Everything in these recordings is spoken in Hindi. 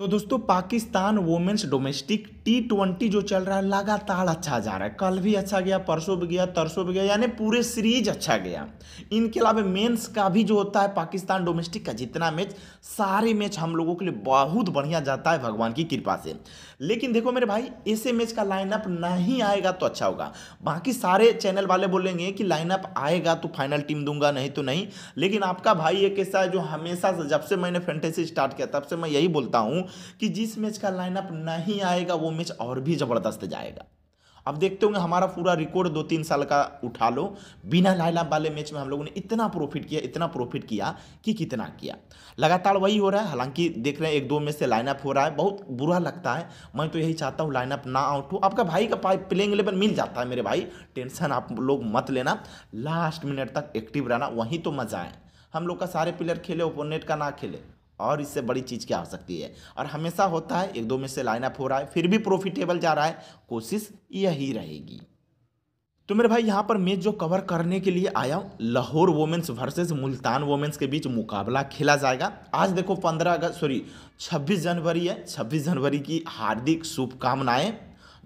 तो दोस्तों Pakistan women's domestic T twenty जो चल रहा है लगातार अच्छा जा रहा है कल भी अच्छा गया परसों भी गया तरसों भी गया यानी पूरे सीरीज अच्छा गया इनके अलावा मेंस का भी जो होता है पाकिस्तान डोमेस्टिक का जितना मैच सारे मैच हम लोगों के लिए बहुत बढ़िया जाता है भगवान की कृपा से लेकिन देखो मेरे भाई ऐसे मैच का लाइनअप नहीं आएगा तो अच्छा होगा बाकी सारे चैनल वाले बोलेंगे कि लाइनअप आएगा तो फाइनल टीम दूंगा नहीं तो नहीं लेकिन आपका भाई एक ऐसा जो हमेशा जब से मैंने फेंटेसी स्टार्ट किया तब से मैं यही बोलता हूँ कि जिस मैच का लाइनअप नहीं आएगा वो मैच और भी ज़बरदस्त जाएगा अब देखते होंगे हमारा पूरा रिकॉर्ड दो तीन साल का उठा लो बिना लाइनअप वाले मैच में हम लोगों ने इतना प्रॉफिट किया इतना प्रॉफिट किया कि कितना किया लगातार वही हो रहा है हालांकि देख रहे हैं एक दो मैच से लाइनअप हो रहा है बहुत बुरा लगता है मैं तो यही चाहता हूँ लाइनअप ना आउट हो आपका भाई का प्लेइंग इलेवन मिल जाता है मेरे भाई टेंशन आप लोग मत लेना लास्ट मिनट तक एक्टिव रहना वहीं तो मज़ा आए हम लोग का सारे प्लेयर खेले ओपोनेट का ना खेले और इससे बड़ी चीज़ क्या हो सकती है और हमेशा होता है एक दो में से लाइनअप हो रहा है फिर भी प्रॉफिटेबल जा रहा है कोशिश यही रहेगी तो मेरे भाई यहाँ पर मैच जो कवर करने के लिए आया हूँ Lahore women's versus Multan women's के बीच मुकाबला खेला जाएगा आज देखो पंद्रह अगस्त सॉरी छब्बीस जनवरी है छब्बीस जनवरी की हार्दिक शुभकामनाएं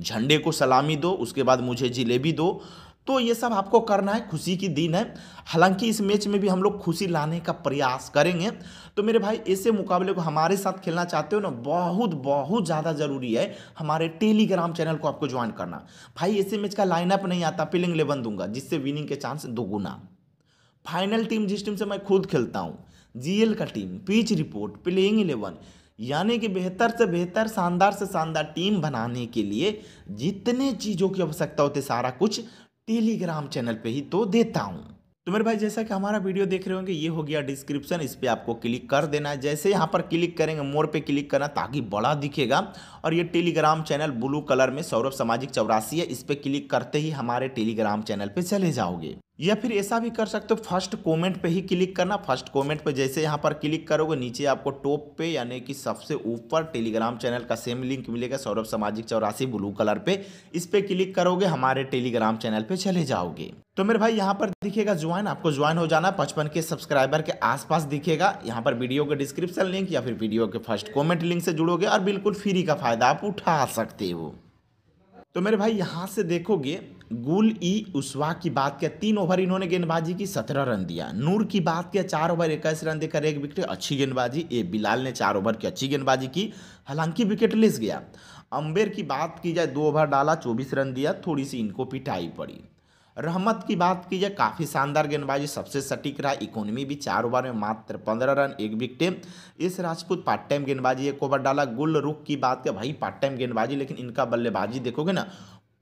झंडे को सलामी दो उसके बाद मुझे जिलेबी दो तो ये सब आपको करना है खुशी की दिन है हालांकि इस मैच में भी हम लोग खुशी लाने का प्रयास करेंगे तो मेरे भाई ऐसे मुकाबले को हमारे साथ खेलना चाहते हो ना बहुत बहुत ज़्यादा ज़रूरी है हमारे टेलीग्राम चैनल को आपको ज्वाइन करना भाई ऐसे मैच का लाइनअप नहीं आता पिलिंग इलेवन दूंगा जिससे विनिंग के चांस दोगुना फाइनल टीम जिस टीम से मैं खुद खेलता हूँ जीएल का team pitch report playing eleven यानी कि बेहतर से बेहतर शानदार से शानदार टीम बनाने के लिए जितने चीज़ों की आवश्यकता होती सारा कुछ टेलीग्राम चैनल पे ही तो देता हूँ तो मेरे भाई जैसा कि हमारा वीडियो देख रहे होंगे ये हो गया डिस्क्रिप्शन इस पर आपको क्लिक कर देना है जैसे यहाँ पर क्लिक करेंगे मोर पे क्लिक करना ताकि बड़ा दिखेगा और ये टेलीग्राम चैनल ब्लू कलर में सौरभ सामाजिक चौरासी है इस पर क्लिक करते ही हमारे टेलीग्राम चैनल पर चले जाओगे या फिर ऐसा भी कर सकते हो फर्स्ट कमेंट पे ही क्लिक करना फर्स्ट कमेंट पे जैसे यहाँ पर क्लिक करोगे नीचे आपको टॉप पे यानी कि सबसे ऊपर टेलीग्राम चैनल का सेम लिंक मिलेगा सौरभ सामाजिक चौरासी ब्लू कलर पे इस पे क्लिक करोगे हमारे टेलीग्राम चैनल पे चले जाओगे तो मेरे भाई यहाँ पर दिखेगा ज्वाइन आपको ज्वाइन हो जाना पचपन के सब्सक्राइबर के आसपास दिखेगा यहाँ पर वीडियो के डिस्क्रिप्शन लिंक या फिर वीडियो के फर्स्ट कॉमेंट लिंक से जुड़ोगे और बिल्कुल फ्री का फायदा आप उठा सकते हो तो मेरे भाई यहाँ से देखोगे गुल ई उस्वा की बात किया तीन ओवर इन्होंने गेंदबाजी की सत्रह रन दिया नूर की बात किया चार ओवर इक्कीस रन देकर एक विकेट अच्छी गेंदबाजी ए बिलाल ने चार ओवर की अच्छी गेंदबाजी की हालांकि विकेट लेस गया अम्बेर की बात की जाए दो ओवर डाला चौबीस रन दिया थोड़ी सी इनको पिटाई पड़ी रहमत की बात की जाए काफ़ी शानदार गेंदबाजी सबसे सटीक रहा इकोनॉमी भी चार ओवर में मात्र पंद्रह रन एक विकटे इस राजपूत पार्ट टाइम गेंदबाजी एक ओवर डाला गुल रुख की बात किया भाई पार्ट टाइम गेंदबाजी लेकिन इनका बल्लेबाजी देखोगे ना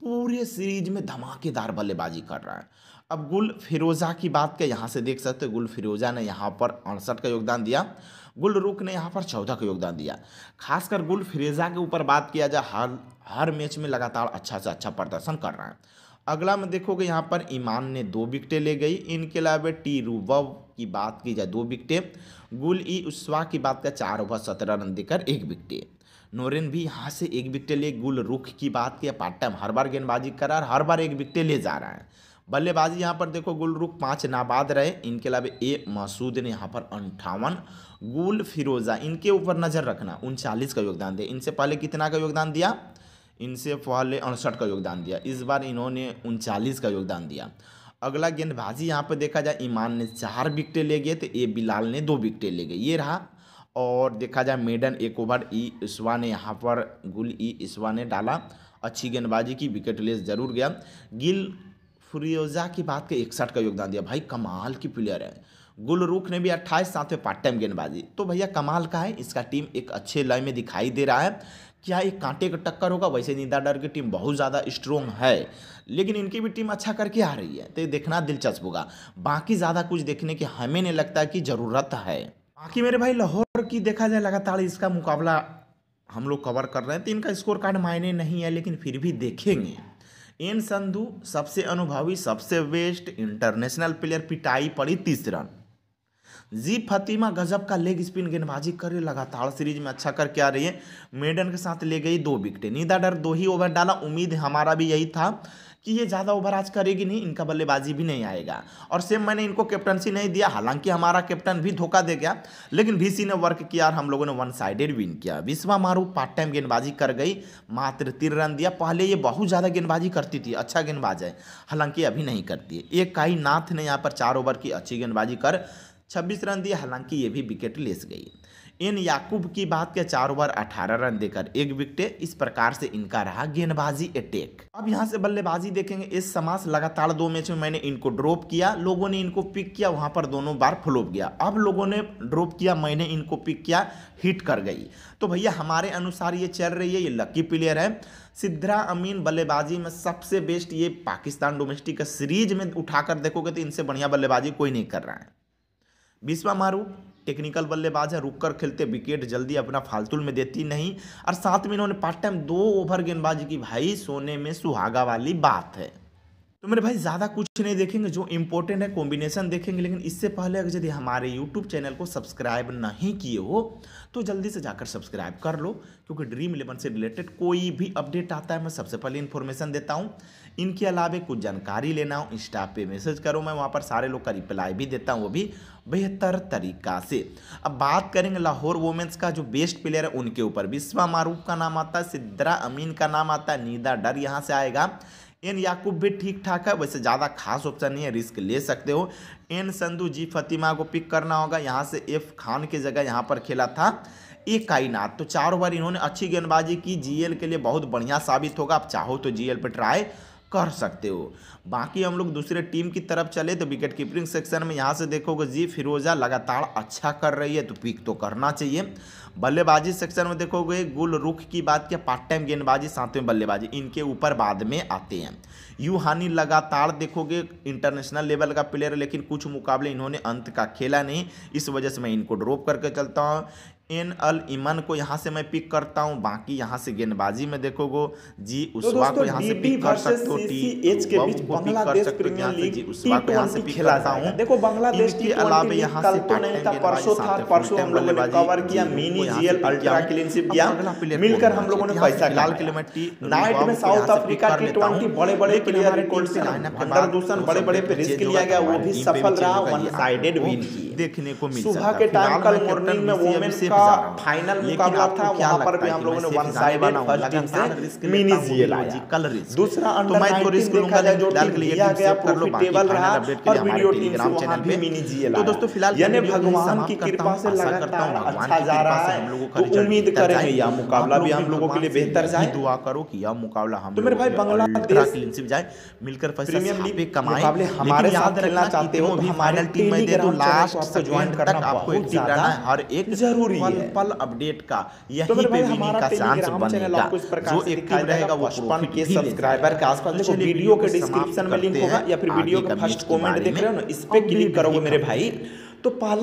पूरे सीरीज में धमाकेदार बल्लेबाजी कर रहा है अब गुल फिरोज़ा की बात क्या यहाँ से देख सकते हो गुल फिरोज़ा ने यहाँ पर अड़सठ का योगदान दिया गुल रुख ने यहाँ पर चौदह का योगदान दिया खासकर गुल फिरोज़ा के ऊपर बात किया जाए हर हर मैच में लगातार अच्छा से अच्छा प्रदर्शन कर रहा है अगला में देखोगे यहाँ पर ईमान ने दो विकटें ले गई इनके अलावा टी रूब की बात की जाए दो विकटें गुल ई उस्वा की बात का चार ओवर सत्रह रन देकर एक विकटें नोरेन भी यहाँ से एक विकटे ले गुल रुख की बात किया पार्ट टाइम हर बार गेंदबाजी कर रहा है हर बार एक विकटे ले जा रहा है बल्लेबाजी यहाँ पर देखो गुल रुख पाँच नाबाद रहे इनके अलावा ए मसूद ने यहाँ पर अंठावन गुल फिरोजा इनके ऊपर नज़र रखना उनचालीस का योगदान दिया इनसे पहले कितना का योगदान दिया इनसे पहले अड़सठ का योगदान दिया इस बार इन्होंने उनचालीस का योगदान दिया अगला गेंदबाजी यहाँ पर देखा जाए ईमान ने चार विकटें ले गए तो ए बिलाल ने दो विकटें ले गए ये रहा और देखा जाए मेडन एक ओवर ई इसवा ने यहाँ पर गुल ई इसवा ने डाला अच्छी गेंदबाजी की विकेट लेस जरूर गया गिल फ्रियोजा की बात के इकसठ का योगदान दिया भाई कमाल की प्लेयर है गुल रुख ने भी अट्ठाईस साथ में पार्ट टाइम गेंदबाजी तो भैया कमाल का है इसका टीम एक अच्छे लय में दिखाई दे रहा है क्या एक कांटे का टक्कर होगा वैसे निंदा डर की टीम बहुत ज़्यादा स्ट्रोंग है लेकिन इनकी भी टीम अच्छा करके आ रही है तो ये देखना दिलचस्प होगा बाकी ज़्यादा कुछ देखने की हमें नहीं लगता कि ज़रूरत है बाकी मेरे भाई लाहौर की देखा जाए लगातार इसका मुकाबला हम लोग कवर कर रहे हैं तो इनका स्कोर कार्ड मायने नहीं है लेकिन फिर भी देखेंगे एन संधु सबसे अनुभवी सबसे बेस्ट इंटरनेशनल प्लेयर पिटाई पड़ी तीस रन जी फतिमा गजब का लेग स्पिन गेंदबाजी कर रही लगातार सीरीज में अच्छा करके आ रही है मेडन के साथ ले गई दो विकेटें नीदा डर दो ही ओवर डाला उम्मीद हमारा भी यही था कि ये ज़्यादा ओवर आज करेगी नहीं इनका बल्लेबाजी भी नहीं आएगा और सेम मैंने इनको कैप्टनसी नहीं दिया हालांकि हमारा कैप्टन भी धोखा दे गया लेकिन वीसी ने वर्क किया और हम लोगों ने वन साइडेड विन किया विश्वा मारू पार्ट टाइम गेंदबाजी कर गई मात्र तीन रन दिया पहले ये बहुत ज़्यादा गेंदबाजी करती थी अच्छा गेंदबाज है हालांकि अभी नहीं करती है एक काई नाथ ने यहाँ पर चार ओवर की अच्छी गेंदबाजी कर छब्बीस रन दिया हालांकि ये भी विकेट लेस गई इन याकूब की बात के चार ओवर अठारह रन देकर एक विकेट इस प्रकार से इनका रहा गेंदबाजी अटैक अब यहाँ से बल्लेबाजी देखेंगे इस समास लगातार दो मैच में मैंने इनको ड्रॉप किया लोगों ने इनको पिक किया वहां पर दोनों बार फ्लोप गया अब लोगों ने ड्रॉप किया मैंने इनको पिक किया हिट कर गई तो भैया हमारे अनुसार ये चल रही है ये लकी प्लेयर है सिद्धरा अमीन बल्लेबाजी में सबसे बेस्ट ये पाकिस्तान डोमेस्टिक सीरीज में उठाकर देखोगे तो इनसे बढ़िया बल्लेबाजी कोई नहीं कर रहा है विश्वा मारू टेक्निकल बल्लेबाज है रुक कर खेलते विकेट जल्दी अपना फालतूल में देती नहीं और साथ में इन्होंने पार्ट टाइम दो ओवर गेंदबाजी की भाई सोने में सुहागा वाली बात है तो मेरे भाई ज़्यादा कुछ नहीं देखेंगे जो इम्पोर्टेंट है कॉम्बिनेशन देखेंगे लेकिन इससे पहले अगर यदि हमारे यूट्यूब चैनल को सब्सक्राइब नहीं किए हो तो जल्दी से जाकर सब्सक्राइब कर लो क्योंकि ड्रीम इलेवन से रिलेटेड कोई भी अपडेट आता है मैं सबसे पहले इन्फॉर्मेशन देता हूँ इनके अलावा कुछ जानकारी लेना हो इंस्टा पे मैसेज करो मैं वहाँ पर सारे लोग का रिप्लाई भी देता हूँ वो भी बेहतर तरीका से अब बात करेंगे लाहौर वोमेंस का जो बेस्ट प्लेयर है उनके ऊपर विश्वा मारूफ का नाम आता है सिद्रा अमीन का नाम आता है नीदा डर यहाँ से आएगा एन याकूब भी ठीक ठाक है वैसे ज़्यादा खास ऑप्शन नहीं है रिस्क ले सकते हो एन संधु जी फतिमा को पिक करना होगा यहाँ से एफ खान की जगह यहाँ पर खेला था ए काइनाथ तो चार ओवर इन्होंने अच्छी गेंदबाजी की जीएल के लिए बहुत बढ़िया साबित होगा आप चाहो तो जीएल पर ट्राई कर सकते हो बाकी हम लोग दूसरे टीम की तरफ चले तो विकेट कीपिंग सेक्शन में यहाँ से देखोगे जी फिरोजा लगातार अच्छा कर रही है तो पिक तो करना चाहिए बल्लेबाजी सेक्शन में देखोगे गुल रुख की बात किया पार्ट टाइम गेंदबाजी सातवें बल्लेबाजी इनके ऊपर बाद में आते हैं यू हानि लगातार देखोगे इंटरनेशनल लेवल का प्लेयर लेकिन कुछ मुकाबले इन्होंने अंत का खेला नहीं इस वजह से मैं इनको ड्रॉप करके चलता हूँ एन अल इमन को यहाँ से मैं पिक करता हूँ बाकी यहाँ से गेंदबाजी में देखोगे जी उसवा तो को यहाँ से पिक कर सकते हो टी एच के बीच बांग्लादेश प्रीमियर लीग सकते जी उसवा को यहाँ से पिक करता हूँ देखो बांग्लादेश के अलावा यहाँ से तो नहीं था परसों था परसों हम लोगों ने कवर किया मिनी जीएल अल्ट्रा क्लीनशिप किया मिलकर हम लोगों ने पैसा लाल किलोमीटर नाइट में साउथ अफ्रीका टी ट्वेंटी बड़े बड़े प्लेयर रिकॉर्ड से अंदर दूसरा बड़े बड़े पे रिस्क लिया गया वो भी सफल रहा वन साइडेड विन देखने को मिला सुबह के टाइम कल मॉर्निंग में वोमेन से का फाइनल मुकाबला था वहां पर भी हम लोगों ने वन साइडेड फर्स्ट टीम से मिनी जीएल जी जीए रिस्क दूसरा अंडर 19 रिस्क लूंगा जो टीम लिया गया टेबल रहा और वीडियो टीम से वहां भी मिनी जीएल लाया तो दोस्तों फिलहाल यानी भगवान की कृपा से लगा करता लगातार अच्छा जा रहा है का उम्मीद करेंगे यह मुकाबला भी हम लोगों के लिए बेहतर जाए दुआ करो कि यह मुकाबला हम तो मेरे भाई बांग्लादेश से जाए मिलकर पैसा प्रीमियम लीग कमाए मुकाबले हमारे साथ खेलना चाहते हो हमारे टीम में दे दो लास्ट से ज्वाइन करना आपको एक रहना है हर एक जरूरी पल पल अपडेट का यही तो पे भी का चांस बनेगा जो एक एक्टिव रहेगा वो प्रॉफिट के सब्सक्राइबर के आसपास देखो वीडियो के डिस्क्रिप्शन में लिंक होगा या फिर वीडियो का फर्स्ट कमेंट देख रहे हो ना इस पे क्लिक करोगे मेरे भाई तो पहला